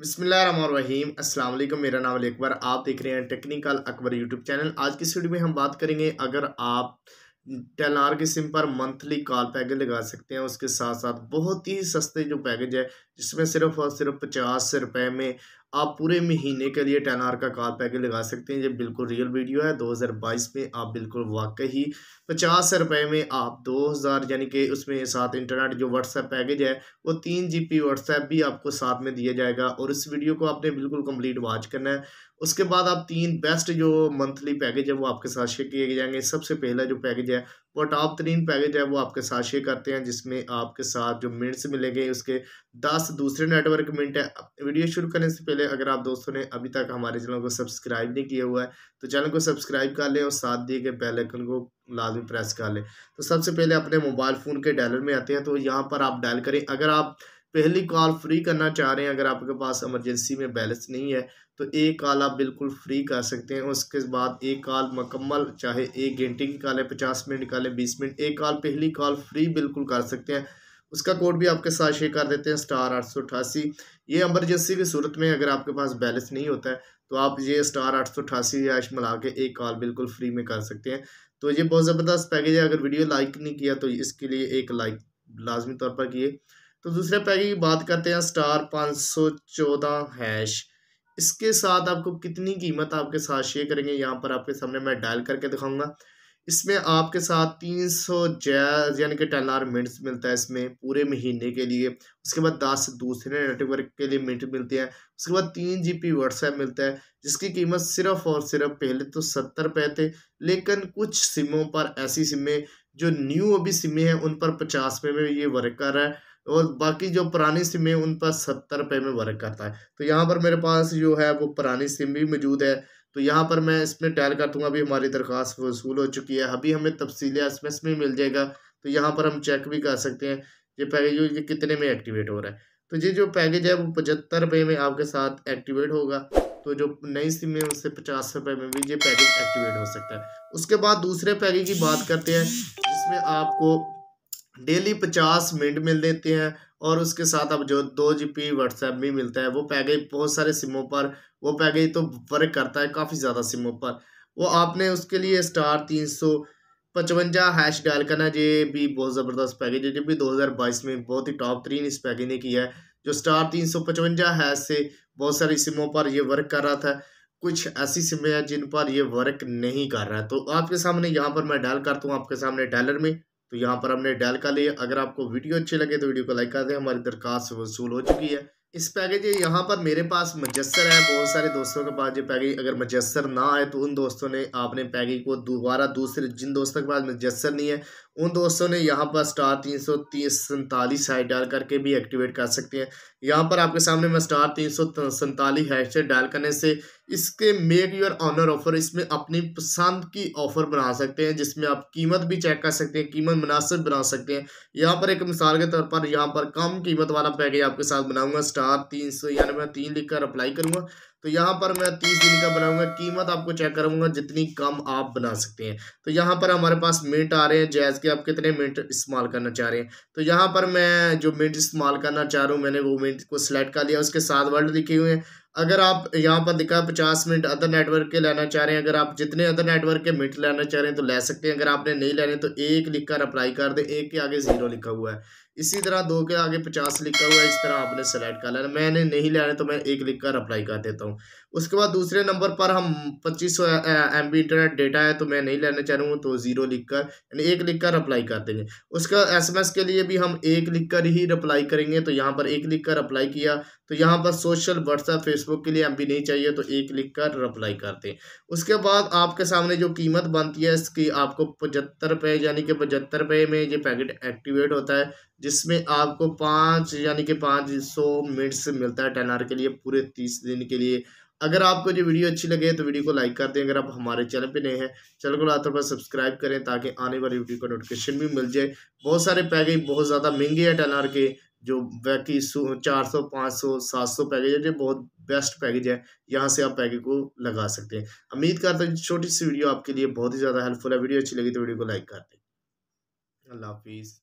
बसमीम अस्सलाम वालेकुम मेरा नाम अकबर आप देख रहे हैं टेक्निकल अकबर यूट्यूब चैनल आज की वीडियो में हम बात करेंगे अगर आप टेलनार के सिम पर मंथली कॉल पैकेज लगा सकते हैं उसके साथ साथ बहुत ही सस्ते जो पैकेज है जिसमें सिर्फ और सिर्फ पचास रुपए में आप पूरे महीने के लिए टेन आर का कार पैकेज लगा सकते हैं ये बिल्कुल रियल वीडियो है 2022 में आप बिल्कुल वाकई पचास रुपए में आप 2000 यानी कि उसमें साथ इंटरनेट जो व्हाट्सएप पैकेज है वो तीन जी पी व्हाट्सएप भी आपको साथ में दिया जाएगा और इस वीडियो को आपने बिल्कुल कम्प्लीट वॉच करना है उसके बाद आप तीन बेस्ट जो मंथली पैकेज है वो आपके साथ शेयर किए जाएंगे सबसे पहला जो पैकेज है वो टॉप तीन पैकेज है वो आपके साथ शेयर करते हैं जिसमें आपके साथ जो मिनट्स मिलेंगे उसके दस दूसरे नेटवर्क मिनट है वीडियो शुरू करने से पहले अगर आप दोस्तों ने अभी तक हमारे चैनल को सब्सक्राइब नहीं किया हुआ है तो चैनल को सब्सक्राइब कर लें और साथ दिए गए बेलाइकन को लाजमी प्रेस कर लें तो सबसे पहले अपने मोबाइल फ़ोन के डायलर में आते हैं तो यहाँ पर आप डायल करें अगर आप पहली कॉल फ्री करना चाह रहे हैं अगर आपके पास एमरजेंसी में बैलेंस नहीं है तो एक कॉल आप बिल्कुल फ्री कर सकते हैं उसके बाद एक कॉल मकम्मल चाहे एक घंटे की कॉल है पचास मिनट की कॉल है बीस मिनट एक कॉल पहली कॉल फ्री बिल्कुल कर सकते हैं उसका कोड भी आपके साथ शेयर कर देते हैं स्टार आठ सौ अठासी ये एमरजेंसी की सूरत में अगर आपके पास बैलेंस नहीं होता है तो आप ये स्टार आठ सौ अठासी हैश मिला के एक कॉल बिल्कुल फ्री में कर सकते हैं तो ये बहुत ज़बरदस्त पैकेज है अगर वीडियो लाइक नहीं किया तो इसके लिए एक लाइक लाजमी तौर पर किए तो दूसरे पैके की बात करते हैं स्टार पाँच सौ चौदह हैश इसके साथ आपको कितनी कीमत आपके साथ शेयर करेंगे यहाँ पर आपके सामने मैं डायल करके दिखाऊंगा इसमें आपके साथ तीन सौ जैज यानी कि टेन आर मिनट्स मिलता है इसमें पूरे महीने के लिए उसके बाद दस दूसरे नेटवर्क के लिए मिनट मिलते हैं उसके बाद तीन जी पी व्हाट्सएप मिलता है जिसकी कीमत सिर्फ और सिर्फ पहले तो सत्तर रुपये थे लेकिन कुछ सिमों पर ऐसी सिमें जो न्यू अभी सिमें हैं उन पर पचास रुपये में ये वर्क कर रहा है और बाकी जो पुरानी सिम है उन पर सत्तर रुपये में वर्क करता है तो यहाँ पर मेरे पास जो है वो पुरानी सिम भी मौजूद है तो यहाँ पर मैं इसमें टैल कर दूँगा अभी हमारी दरख्वास्त वसूल हो चुकी है अभी हमें तफसीलियाँ एस एम एस में मिल जाएगा तो यहाँ पर हम चेक भी कर सकते हैं ये पैकेज ये कितने में एक्टिवेट हो रहा है तो ये जो पैकेज है वो पचहत्तर रुपये में आपके साथ एक्टिवेट होगा तो जो नई सिम है उससे पचास रुपये में भी ये पैकेज एक्टिवेट हो सकता है उसके बाद दूसरे पैकेज की बात करते हैं जिसमें आपको डेली पचास मिनट मिल देते हैं और उसके साथ अब जो दो जी पी व्हाट्सएप भी मिलता है वो पैकेज बहुत सारे सिमों पर वो पैकेज तो वर्क करता है काफ़ी ज़्यादा सिमों पर वो आपने उसके लिए स्टार तीन सौ पचवंजा हैश डायल करना ये भी बहुत ज़बरदस्त पैकेज है ये भी 2022 में बहुत ही टॉप थ्रीन इस पैकेज ने किया है जो स्टार तीन सौ पचवंजा हैश से बहुत सारी सिमों पर यह वर्क कर रहा था कुछ ऐसी सिमें हैं जिन पर यह वर्क नहीं कर रहा है तो आपके सामने यहाँ पर मैं डायल करता हूँ आपके सामने डायलर में तो यहाँ पर हमने डेल का लिया अगर आपको वीडियो अच्छी लगे तो वीडियो को लाइक कर दें हमारी दरखास्त वसूल हो चुकी है इस पैकेज यहाँ पर मेरे पास मजस्सर है बहुत सारे दोस्तों के पास ये पैकेज अगर मजस्सर ना आए तो उन दोस्तों ने आपने पैकेज को दोबारा दूसरे जिन दोस्तों के पास मजस्सर नहीं है उन दोस्तों ने यहाँ पर स्टार तीन सौ तीस सैंतालीस हैश डाल करके भी एक्टिवेट कर सकते हैं यहाँ पर आपके सामने मैं स्टार तीन सौ सैंतालीस हैश डाल करने से इसके मेक योर ऑनर ऑफर इसमें अपनी पसंद की ऑफर बना सकते हैं जिसमें आप कीमत भी चेक कर सकते हैं कीमत मुनासिब बना सकते हैं यहाँ पर एक मिसाल के तौर पर यहाँ पर कम कीमत वाला पैकेज आपके साथ बनाऊंगा स्टार तीन सौ यानी मैं तीन लिख कर अप्लाई करूँगा तो यहाँ पर मैं तीस दिन का बनाऊंगा कीमत आपको चेक करूंगा जितनी कम आप बना सकते हैं तो यहाँ पर हमारे पास मिनट आ रहे हैं जैज़ के आप कितने मिनट इस्तेमाल करना चाह रहे हैं तो यहाँ पर मैं जो मिनट इस्तेमाल करना चाह रहा हूँ मैंने वो मिनट को सिलेक्ट कर लिया उसके साथ वर्ड लिखे हुए हैं अगर आप यहाँ पर दिखा पचास मिनट अदर नेटवर्क के लेना चाह रहे हैं अगर आप जितने अदर नेटवर्क के मिनट लेना चाह रहे हैं तो ले सकते हैं अगर आपने नहीं लेने तो एक लिख कर अप्लाई कर दें एक के आगे ज़ीरो लिखा हुआ है इसी तरह दो के आगे पचास लिखा हुआ है इस तरह आपने सेलेक्ट कर लेना मैंने नहीं लेना तो मैं एक लिख कर अप्लाई कर देता हूँ उसके बाद दूसरे नंबर पर हम पच्चीस सौ इंटरनेट डेटा है तो मैं नहीं लेना चाहूँगा तो ज़ीरो लिख कर यानी एक लिख कर अप्लाई कर देंगे उसका एस एम एस के लिए भी हम एक लिख कर ही अप्लाई करेंगे तो यहाँ पर एक लिख कर अप्लाई किया तो यहाँ पर सोशल व्हाट्सएप फेसबुक के लिए एम बी नहीं चाहिए तो एक लिख कर अप्लाई करते हैं उसके बाद आपके सामने जो कीमत बनती है इसकी आपको पचहत्तर रुपये यानी कि पचहत्तर रुपये में ये पैकेट एक्टिवेट होता है जिसमें आपको पाँच यानी कि पाँच सौ मिनट्स मिलता है टेन आर के लिए पूरे तीस दिन के लिए अगर आपको ये वीडियो अच्छी लगे तो वीडियो को लाइक कर दें अगर आप हमारे चैनल पे नए हैं चैनल को लातौर पर सब्सक्राइब करें ताकि आने वाली वीडियो का नोटिफिकेशन भी मिल जाए बहुत सारे पैकेज बहुत ज़्यादा महंगे हैं टेन आर के जो बाकी चार सौ पाँच सौ सात सौ पैकेज है जो बहुत बेस्ट पैकेज है यहाँ से आप पैकेज को लगा सकते हैं उम्मीद करता हूँ छोटी सी वीडियो आपके लिए बहुत ही ज़्यादा हेल्पफुल है वीडियो अच्छी लगी तो वीडियो को लाइक कर दें अल्लाह हाफिज़